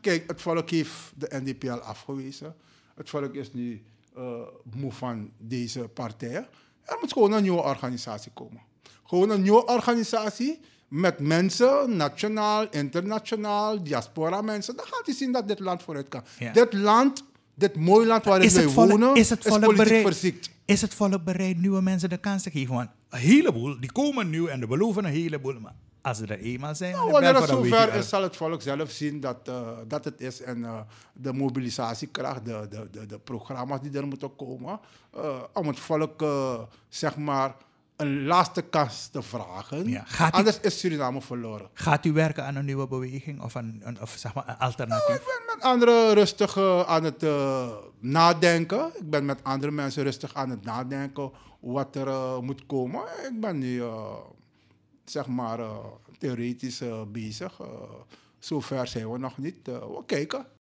Kijk, het volk heeft de NDP al afgewezen. Het volk is nu uh, moe van deze partijen. Er moet gewoon een nieuwe organisatie komen. Gewoon een nieuwe organisatie met mensen, nationaal, internationaal, diaspora mensen. Dan gaat hij zien dat dit land vooruit kan. Dit land, dit mooie land waarin wij wonen, is, het volk is bereid, Is het volk bereid nieuwe mensen de kans te geven? Want een heleboel, die komen nu en de beloven een heleboel. Maar als ze er eenmaal zijn. Nou, wanneer het zover is, zal het volk zelf zien dat, eh, dat het is. En eh, de mobilisatiekracht, de, de, de, de, programma's die er moeten komen, eh, om het volk, zeg maar, een laatste kans te vragen. Anders is Suriname verloren. Gaat u werken aan een nieuwe beweging of, een, of zeg maar een alternatief? Nou, ik ben met anderen rustig aan het nadenken. Ik ben met andere mensen rustig aan het nadenken wat er moet komen. Ik ben nu zeg maar, eh, theoretisch eh, bezig. Eh, zover zijn we nog niet. we kijken.